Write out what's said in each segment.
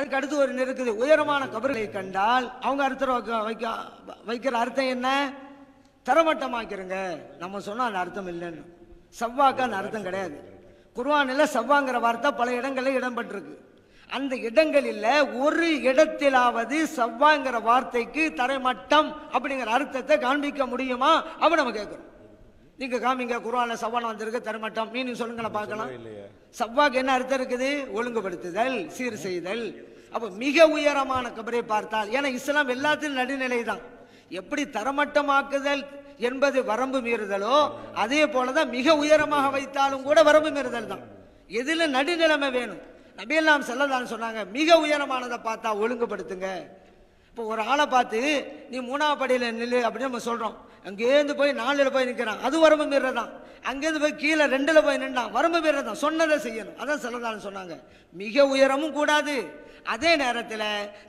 அதுக்கு அடுத்து ஒரு நெருக்குது உயரமான கபர்களை கண்டால் அவங்க அர்த்தம் வைக்க வைக்க வைக்கிற அர்த்தம் என்ன தரமட்டமாக்கிறங்க நம்ம சொன்னால் அந்த அர்த்தம் இல்லைன்னு செவ்வாக்கு அந்த அர்த்தம் கிடையாது குருவானில் செவ்வாங்கிற வார்த்தை பல இடங்களில் இடம்பெற்றிருக்கு அந்த இடங்களில் ஒரு இடத்திலாவது செவ்வாங்கிற வார்த்தைக்கு தரைமட்டம் அப்படிங்கிற அர்த்தத்தை காண்பிக்க முடியுமா அப்படி நம்ம கேட்குறோம் நீங்க காமிங்க குரான சவால் வந்திருக்கு தரமாட்டோம் மீனிங் சொல்லுங்க பார்க்கலாம் சவ்வாக்கு என்ன அர்த்தம் இருக்குது ஒழுங்குபடுத்துதல் சீர் செய்தல் அப்போ மிக உயரமான கபரை பார்த்தால் ஏன்னா இஸ்லாம் எல்லாத்திலும் நடுநிலை தான் எப்படி தரமட்டமாக்குதல் என்பது வரம்பு மீறுதலோ அதே போலதான் மிக உயரமாக வைத்தாலும் கூட வரம்பு மீறுதல் தான் எதுல நடுநிலைமை வேணும் எல்லாம் செல்லதான்னு சொன்னாங்க மிக உயரமானதை பார்த்தா ஒழுங்குபடுத்துங்க இப்போ ஒரு ஆளை பார்த்து நீ மூணாவது படியில் நில்லு அப்படின்னு நம்ம சொல்கிறோம் அங்கேருந்து போய் நாலில் போய் நிற்கிறான் அது வரம்பு மீறதான் அங்கேருந்து போய் கீழே ரெண்டில் போய் நின்றான் வரம்பு மீறதான் சொன்னதை செய்யணும் அதான் சிலதான்னு சொன்னாங்க மிக உயரமும் கூடாது அதே நேரத்தில்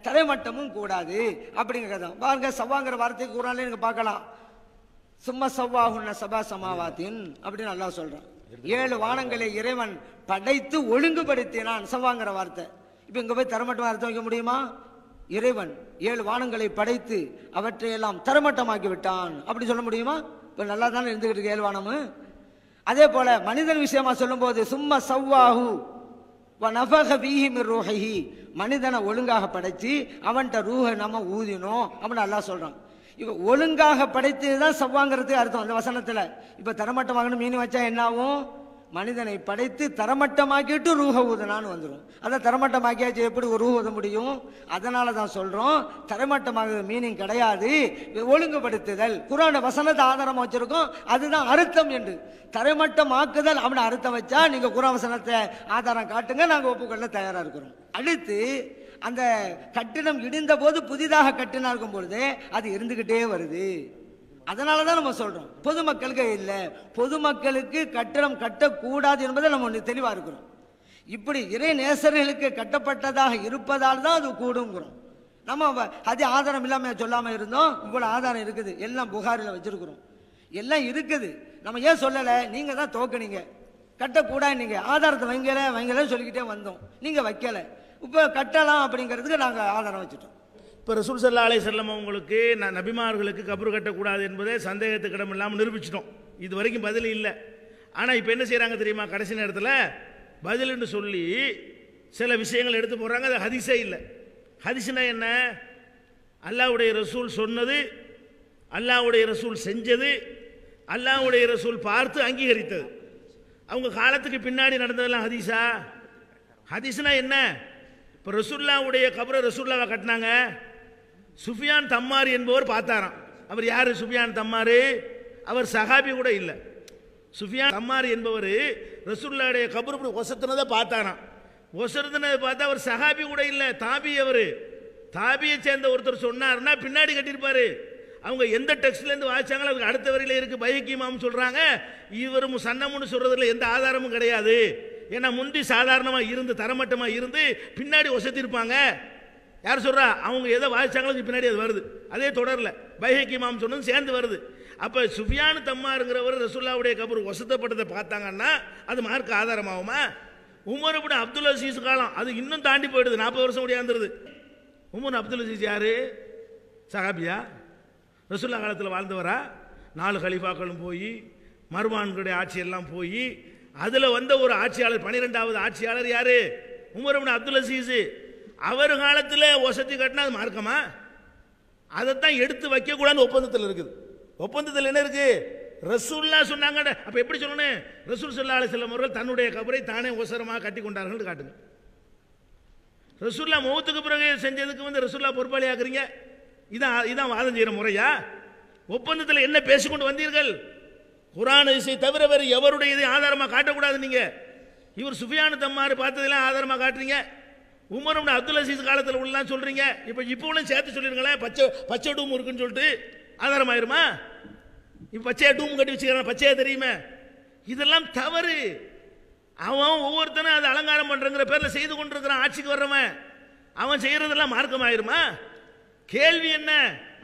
தரைமட்டமும் கூடாது அப்படிங்கிறத தான் பாருங்க சவாங்கிற வார்த்தைக்கு கூறாலே நீங்கள் பார்க்கலாம் சும்மா சவ்வாகுன்ன சபா சமாவாத்தின் அப்படின்னு நல்லா சொல்கிறான் ஏழு வானங்களை இறைவன் படைத்து ஒழுங்குபடுத்தினான் சவாங்கிற வார்த்தை இப்போ இங்கே போய் தரமட்டமாக அர்த்தம் வைக்க முடியுமா இறைவன் ஏழு வானங்களை படைத்து எல்லாம் தரமட்டமாக்கி விட்டான் அப்படி சொல்ல முடியுமா இப்போ நல்லா தானே இருந்துகிட்டு இருக்கு ஏழு வானமு அதே போல மனிதன் விஷயமா சொல்லும்போது சும்மா சவ்வாகு ரூஹி மனிதனை ஒழுங்காக படைத்து அவன்கிட்ட ரூஹ நம்ம ஊதினோம் அப்படின்னு நல்லா சொல்கிறான் இப்போ ஒழுங்காக படைத்து தான் சவ்வாங்கிறது அர்த்தம் அந்த வசனத்தில் இப்போ தரமட்டமாகணும் மீன் வச்சா என்னாகும் மனிதனை படைத்து தரமட்டமாக்கிட்டு ரூஹ ஊதனான்னு வந்துடும் அதை தரமட்டமாக்கியாச்சு எப்படி ஒரு ஊத முடியும் அதனால தான் சொல்கிறோம் தரமட்டமாக மீனிங் கிடையாது ஒழுங்குபடுத்துதல் குரான வசனத்தை ஆதாரமாக வச்சுருக்கோம் அதுதான் அறுத்தம் என்று ஆக்குதல் அப்படின்னு அறுத்தம் வச்சா நீங்கள் குரான் வசனத்தை ஆதாரம் காட்டுங்க நாங்கள் ஒப்புக்கொள்ள தயாராக இருக்கிறோம் அடுத்து அந்த கட்டிடம் இடிந்த போது புதிதாக கட்டினா இருக்கும் பொழுது அது இருந்துக்கிட்டே வருது அதனால தான் நம்ம சொல்கிறோம் பொதுமக்களுக்கு இல்லை பொதுமக்களுக்கு கட்டணம் கட்டக்கூடாது என்பதை நம்ம ஒன்று தெளிவாக இருக்கிறோம் இப்படி இறை நேசர்களுக்கு கட்டப்பட்டதாக இருப்பதால் தான் அது கூடுங்கிறோம் நம்ம அது ஆதாரம் இல்லாமல் சொல்லாமல் இருந்தோம் இவ்வளோ ஆதாரம் இருக்குது எல்லாம் புகாரில் வச்சுருக்குறோம் எல்லாம் இருக்குது நம்ம ஏன் சொல்லலை நீங்கள் தான் தோக்குனீங்க கட்டக்கூடா நீங்கள் ஆதாரத்தை வைங்கல வைங்கலன்னு சொல்லிக்கிட்டே வந்தோம் நீங்கள் வைக்கலை இப்போ கட்டலாம் அப்படிங்கிறதுக்கு நாங்கள் ஆதாரம் வச்சுட்டோம் இப்போ ரசூல் சல்லா அலே செல்லம் அவங்களுக்கு நான் நபிமார்களுக்கு கபர் கட்டக்கூடாது என்பதே சந்தேகத்துக்கு இல்லாமல் நிரூபிச்சிட்டோம் இது வரைக்கும் பதில் இல்லை ஆனால் இப்போ என்ன செய்கிறாங்க தெரியுமா கடைசி நேரத்தில் பதில்னு சொல்லி சில விஷயங்கள் எடுத்து போகிறாங்க அது ஹதிசே இல்லை ஹதிசுனா என்ன அல்லாவுடைய ரசூல் சொன்னது அல்லாவுடைய ரசூல் செஞ்சது அல்லாவுடைய ரசூல் பார்த்து அங்கீகரித்தது அவங்க காலத்துக்கு பின்னாடி நடந்ததெல்லாம் ஹதீஸா ஹதீஸ்னா என்ன இப்போ ரசுல்லாவுடைய கபரை ரசூல்லாவை கட்டினாங்க சுஃபியான் தம்மார் என்பவர் பார்த்தாராம் அவர் யார் சுஃபியான் தம்மார் அவர் சஹாபி கூட இல்லை சுஃபியான் தம்மார் என்பவர் ரசூல்லாடைய கபர் ஒசத்துனதை பார்த்தாராம் ஒசருதுனதை பார்த்தா அவர் சஹாபி கூட இல்லை தாபி அவர் தாபியை சேர்ந்த ஒருத்தர் சொன்னார்னா பின்னாடி கட்டியிருப்பார் அவங்க எந்த டெக்ஸ்ட்லேருந்து வாசிச்சாங்களோ அதுக்கு அடுத்த வரையில் இருக்குது பைக்கியமாம் சொல்கிறாங்க இவர் சன்னமுன்னு சொல்கிறதுல எந்த ஆதாரமும் கிடையாது ஏன்னா முந்தி சாதாரணமாக இருந்து தரமட்டமாக இருந்து பின்னாடி ஒசத்திருப்பாங்க யார் சொல்கிறா அவங்க எதை அது பின்னாடி அது வருது அதே தொடரில் பைஹக்கி மாம் சொன்னது சேர்ந்து வருது அப்போ சுஃபியானு தம்மாருங்கிறவர் ரசுல்லாவுடைய கபூர் வசத்தப்பட்டதை பார்த்தாங்கன்னா அது மார்க் ஆதாரமாகுமா உமர் இப்படி அப்துல் அசீஸ் காலம் அது இன்னும் தாண்டி போயிடுது நாற்பது வருஷம் முடியாந்துருது உமர் அப்துல் அசீஸ் யார் சஹாபியா ரசுல்லா காலத்தில் வாழ்ந்தவரா நாலு ஹலீஃபாக்களும் போய் மருமான்களுடைய ஆட்சியெல்லாம் போய் அதில் வந்த ஒரு ஆட்சியாளர் பன்னிரெண்டாவது ஆட்சியாளர் யார் உமர் அப்துல் அசீஸு அவர் காலத்தில் வசதி கட்டினா அது மார்க்கமா அதைத்தான் எடுத்து வைக்கக்கூடாதுன்னு ஒப்பந்தத்தில் இருக்குது ஒப்பந்தத்தில் என்ன இருக்குது ரசூல்லா சொன்னாங்க அப்போ எப்படி சொல்லணும் ரசூல் சொல்லா சில முறை தன்னுடைய கபரை தானே ஓசரமாக கட்டி கொண்டார்கள் காட்டுங்க ரசூல்லா முகத்துக்கு பிறகு செஞ்சதுக்கு வந்து ரசூல்லா பொறுப்பாளியாக்குறீங்க இதான் இதான் வாதம் செய்கிற முறையா ஒப்பந்தத்தில் என்ன பேசிக்கொண்டு வந்தீர்கள் குரான் இசை தவிர வேறு எவருடைய இதை ஆதாரமாக காட்டக்கூடாது நீங்கள் இவர் சுஃபியானு தம்மாறு பார்த்ததெல்லாம் ஆதாரமாக காட்டுறீங்க உமரும் அப்துல் அசீஸ் காலத்தில் உள்ளலாம் சொல்கிறீங்க இப்போ இப்போவும் சேர்த்து சொல்லிருங்களேன் பச்சை பச்சை டூம் இருக்குன்னு சொல்லிட்டு ஆதாரம் ஆயிருமா இப்போ பச்சையை டூம் கட்டி வச்சுக்கிறான் பச்சையாக தெரியுமே இதெல்லாம் தவறு அவன் ஒவ்வொருத்தனும் அது அலங்காரம் பண்ணுறங்கிற பேரில் செய்து கொண்டிருக்கிறான் ஆட்சிக்கு வர்றவன் அவன் செய்கிறதெல்லாம் மார்க்கம் ஆயிருமா கேள்வி என்ன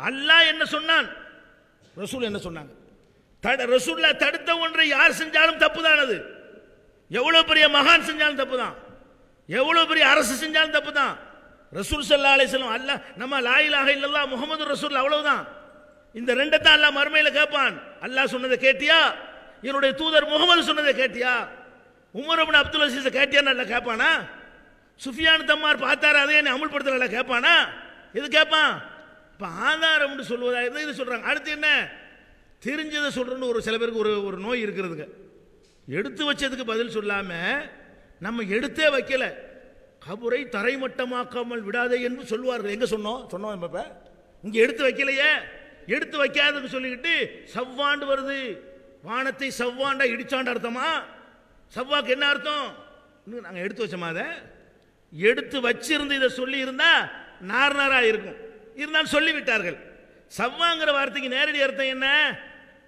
அல்லாஹ் என்ன சொன்னான் ரசூல் என்ன சொன்னாங்க தட ரசூலில் தடுத்த ஒன்றை யார் செஞ்சாலும் தப்பு தான் அது எவ்வளோ பெரிய மகான் செஞ்சாலும் தப்பு தான் எவ்வளோ பெரிய அரசு செஞ்சாலும் தப்பு தான் ரசூல் சல்லா அலே செல்லம் அல்ல நம்ம லாயிலாக இல்லல்லா முகமது ரசூல் அவ்வளவுதான் இந்த ரெண்டை தான் அல்லா மறுமையில் கேட்பான் அல்லாஹ் சொன்னதை கேட்டியா என்னுடைய தூதர் முகமது சொன்னதை கேட்டியா உமர் அபின் அப்துல் அசீஸ் கேட்டியான்னு நல்லா கேட்பானா சுஃபியான் தம்மார் பார்த்தாரு அதே என்னை நல்லா கேட்பானா எது கேட்பான் இப்போ ஆதாரம்னு சொல்வதாக இருந்தால் இது சொல்கிறாங்க அடுத்து என்ன தெரிஞ்சதை சொல்கிறோன்னு ஒரு சில பேருக்கு ஒரு ஒரு நோய் இருக்கிறதுங்க எடுத்து வச்சதுக்கு பதில் சொல்லாமல் நம்ம எடுத்தே வைக்கல கபுரை தரைமட்டமாக்காமல் விடாதே என்று சொல்லுவார்கள் எங்கே சொன்னோம் சொன்னோம் இப்ப இங்க இங்கே எடுத்து வைக்கலையே எடுத்து வைக்காதுன்னு சொல்லிக்கிட்டு சவ்வாண்டு வருது வானத்தை சவ்வாண்டா இடிச்சாண்டு அர்த்தமா சவ்வாக்கு என்ன அர்த்தம் இன்னும் நாங்கள் எடுத்து வச்சோமா அதை எடுத்து வச்சிருந்து இதை சொல்லி இருந்தா நார் நாரா இருக்கும் இருந்தாலும் சொல்லிவிட்டார்கள் சவ்வாங்கிற வார்த்தைக்கு நேரடி அர்த்தம் என்ன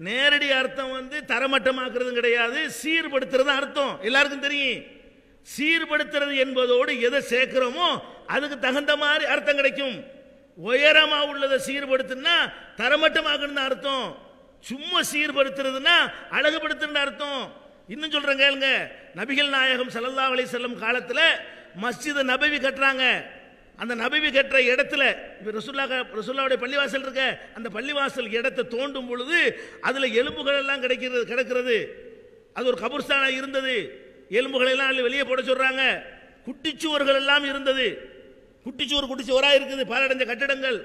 நேரடி அர்த்தம் வந்து தரமட்டமாக்குறதும் கிடையாது சீர்படுத்துறது அர்த்தம் எல்லாருக்கும் தெரியும் சீர்படுத்துறது என்பதோடு எதை சேர்க்கிறோமோ அதுக்கு தகுந்த மாதிரி அர்த்தம் கிடைக்கும் உயரமாக உள்ளதை சீர்படுத்தினா தரமட்டமாகணும்னு அர்த்தம் சும்மா சீர்படுத்துறதுன்னா அழகுபடுத்துன்னு அர்த்தம் இன்னும் சொல்றேன் கேளுங்க நபிகள் நாயகம் சல்லல்லா அலி செல்லும் காலத்தில் மஸ்ஜிதை நபவி கட்டுறாங்க அந்த நபவி கட்டுற இடத்துல இப்போ ரசுல்லா ரசுல்லாவுடைய பள்ளிவாசல் இருக்க அந்த பள்ளிவாசல் இடத்தை தோண்டும் பொழுது அதில் எலும்புகள் எல்லாம் கிடைக்கிறது கிடக்கிறது அது ஒரு கபுர்ஸ்தானாக இருந்தது எலும்புகளெல்லாம் அதில் வெளியே போட சொல்கிறாங்க குட்டிச்சுவர்கள் எல்லாம் இருந்தது குட்டிச்சுவர் குட்டிச்சுவராக இருக்குது பாலடைந்த கட்டடங்கள்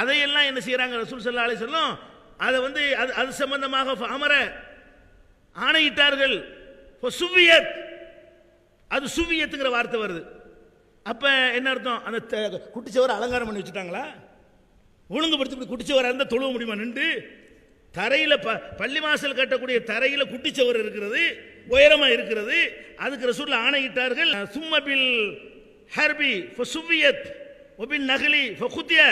அதையெல்லாம் என்ன செய்கிறாங்க ரசூல் சல்லா அலி சொல்லும் அதை வந்து அது அது சம்பந்தமாக அமர ஆணையிட்டார்கள் இப்போ சுவியத் அது சுவியத்துங்கிற வார்த்தை வருது அப்போ என்ன அர்த்தம் அந்த குட்டிச்சவரை அலங்காரம் பண்ணி வச்சுட்டாங்களா ஒழுங்குபடுத்தி குட்டிச்சவரை குட்டிச்சுவராக இருந்தால் தொழுவ முடியுமா நின்று தரையில் ப பள்ளி வாசல் கட்டக்கூடிய தரையில் குட்டிச்சவர் இருக்கிறது உயரமாக இருக்கிறது அதுக்கு ரசூல் ஆணையிட்டார்கள் சும்மபில் ஹர்பி சுவியத் ஒபின் நகலி ஃபகுத்திய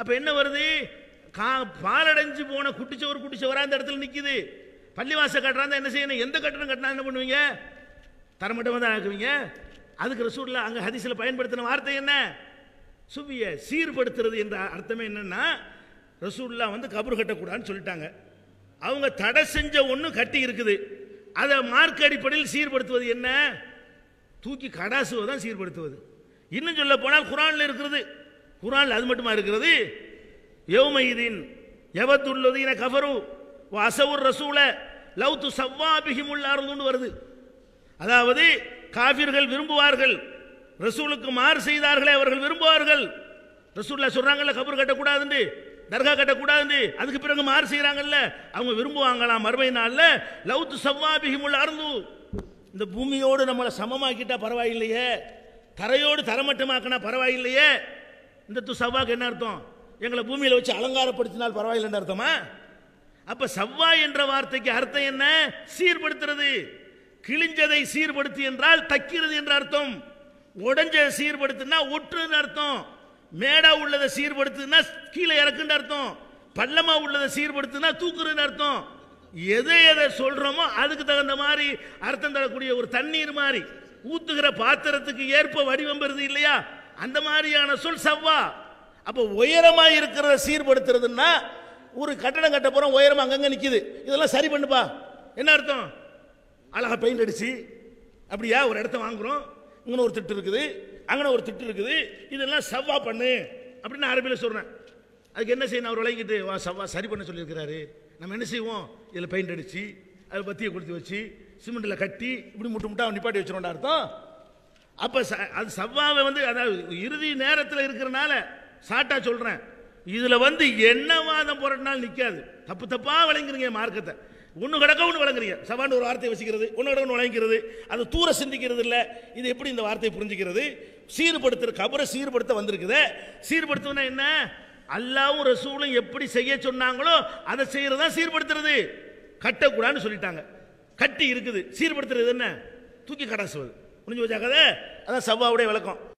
அப்போ என்ன வருது கா பாலடைஞ்சு போன குட்டிச்சவர் குட்டிச்சவராக அந்த இடத்துல நிற்கிது பள்ளிவாச கட்டுறாங்க என்ன செய்யணும் எந்த கட்டணம் கட்டினா என்ன பண்ணுவீங்க தரமட்டமாக தான் ஆக்குவீங்க அதுக்கு ரசூலில் அங்கே ஹதிசில் பயன்படுத்தின வார்த்தை என்ன சுவிய சீர்படுத்துறது என்ற அர்த்தமே என்னென்னா ரசூல்லா வந்து கபர் கட்டக்கூடாதுன்னு சொல்லிட்டாங்க அவங்க தடை செஞ்ச ஒன்று கட்டி இருக்குது அதை மார்க் அடிப்படையில் சீர்படுத்துவது என்ன தூக்கி கடாசுவை தான் சீர்படுத்துவது இன்னும் சொல்ல போனால் குரானில் இருக்கிறது குரானில் அது மட்டுமா இருக்கிறது யௌமயிதின் எவத்துள்ளது என அசவுர் ரசூல லவ் து சவ்வாபிகிமுள்ள அருந்துன்னு வருது அதாவது காபிர்கள் விரும்புவார்கள் ரசூலுக்கு மாறு செய்தார்களே அவர்கள் விரும்புவார்கள் ரசூலில் சொல்கிறாங்கல்ல கபர் கட்டக்கூடாதுன்னு தர்கா கட்டக்கூடாது அதுக்கு பிறகு மாறு செய்கிறாங்கல்ல அவங்க விரும்புவாங்களாம் மறுமை நாளில் லவ்த்து சவ்வாபிகிமுள்ள அருந்து இந்த பூமியோடு நம்மளை சமமாக்கிட்டா பரவாயில்லையே தரையோடு தரமட்டமாக்கினா பரவாயில்லையே இந்த து சவ்வாக்கு என்ன அர்த்தம் எங்களை பூமியில் வச்சு அலங்காரப்படுத்தினால் பரவாயில்லைன்ற அர்த்தமா அப்போ சவ்வா என்ற வார்த்தைக்கு அர்த்தம் என்ன சீர்படுத்துறது கிழிஞ்சதை சீர்படுத்தி என்றால் தக்கிறது என்ற அர்த்தம் உடஞ்ச சீர்படுத்தினா ஒற்றுன்னு அர்த்தம் மேடா உள்ளதை சீர்படுத்துனா கீழே இறக்குன்னு அர்த்தம் பள்ளமா உள்ளதை சீர்படுத்துனா தூக்குறதுன்னு அர்த்தம் எதை எதை சொல்கிறோமோ அதுக்கு தகுந்த மாதிரி அர்த்தம் தரக்கூடிய ஒரு தண்ணீர் மாதிரி ஊத்துகிற பாத்திரத்துக்கு ஏற்ப வடிவம் பெறுது இல்லையா அந்த மாதிரியான சொல் சவ்வா அப்போ உயரமாக இருக்கிறத சீர்படுத்துறதுன்னா ஒரு கட்டடம் கட்ட போகிறோம் உயரம் அங்கங்கே நிற்கிது இதெல்லாம் சரி பண்ணுப்பா என்ன அர்த்தம் அழகா பெயிண்ட் அடிச்சு அப்படியா ஒரு இடத்த வாங்குறோம் இங்கே ஒரு திட்டு இருக்குது அங்கே ஒரு திட்டு இருக்குது இதெல்லாம் செவ்வா பண்ணு அப்படின்னு அரபியில் சொல்கிறேன் அதுக்கு என்ன செய்யணும் அவர் விளங்கிட்டு வா செவ்வா சரி பண்ண சொல்லியிருக்கிறாரு நம்ம என்ன செய்வோம் இதில் பெயிண்ட் அடித்து அதை பற்றியை கொடுத்து வச்சு சிமெண்ட்டில் கட்டி இப்படி முட்டு முட்டா நிப்பாட்டி வச்சிருவோம்டா அர்த்தம் அப்போ அது செவ்வாவை வந்து அதாவது இறுதி நேரத்தில் இருக்கிறனால சாட்டா சொல்கிறேன் இதில் வந்து என்ன வாதம் போராட்டினாலும் நிற்காது தப்பு தப்பாக விளங்குறீங்க மார்க்கத்தை ஒன்று கிடக்க ஒன்று வழங்குறீங்க சவான்னு ஒரு வார்த்தை வசிக்கிறது ஒன்று கிடக்க ஒன்று வழங்கிக்கிறது அது தூர சிந்திக்கிறது இல்லை இது எப்படி இந்த வார்த்தை புரிஞ்சுக்கிறது சீர்படுத்துற கபரை சீர்படுத்த வந்திருக்குது சீர்படுத்துனா என்ன அல்லாவும் ரசூலும் எப்படி செய்ய சொன்னாங்களோ அதை தான் சீர்படுத்துறது கட்டக்கூடாதுன்னு சொல்லிட்டாங்க கட்டி இருக்குது சீர்படுத்துறது என்ன தூக்கி கடாசுவது புரிஞ்சு வச்சா கதை அதான் சவ்வாவுடைய விளக்கம்